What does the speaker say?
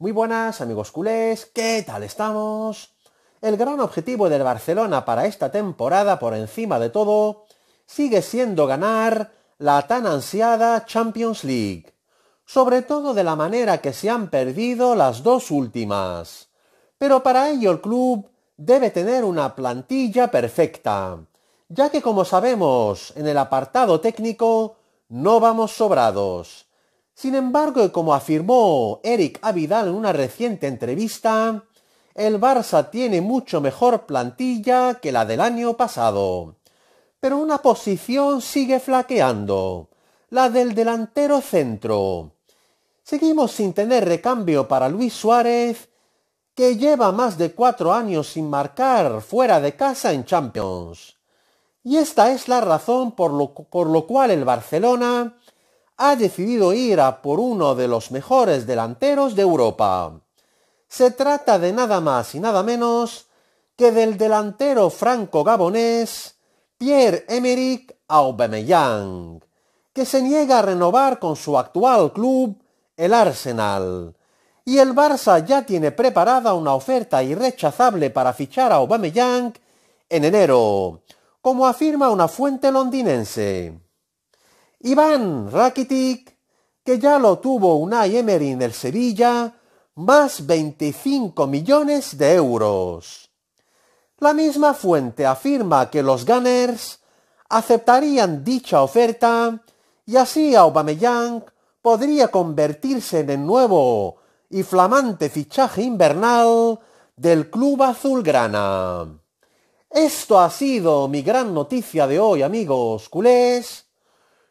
Muy buenas amigos culés, ¿qué tal estamos? El gran objetivo del Barcelona para esta temporada, por encima de todo, sigue siendo ganar la tan ansiada Champions League, sobre todo de la manera que se han perdido las dos últimas. Pero para ello el club debe tener una plantilla perfecta, ya que como sabemos en el apartado técnico no vamos sobrados sin embargo, como afirmó Eric Avidal en una reciente entrevista, el Barça tiene mucho mejor plantilla que la del año pasado. Pero una posición sigue flaqueando, la del delantero centro. Seguimos sin tener recambio para Luis Suárez, que lleva más de cuatro años sin marcar fuera de casa en Champions. Y esta es la razón por lo, por lo cual el Barcelona ha decidido ir a por uno de los mejores delanteros de Europa. Se trata de nada más y nada menos que del delantero franco-gabonés Pierre-Emerick Aubameyang, que se niega a renovar con su actual club, el Arsenal. Y el Barça ya tiene preparada una oferta irrechazable para fichar a Aubameyang en enero, como afirma una fuente londinense. Iván Rakitic, que ya lo tuvo Unai Emery en el Sevilla, más 25 millones de euros. La misma fuente afirma que los Gunners aceptarían dicha oferta y así Aubameyang podría convertirse en el nuevo y flamante fichaje invernal del club azulgrana. Esto ha sido mi gran noticia de hoy, amigos culés.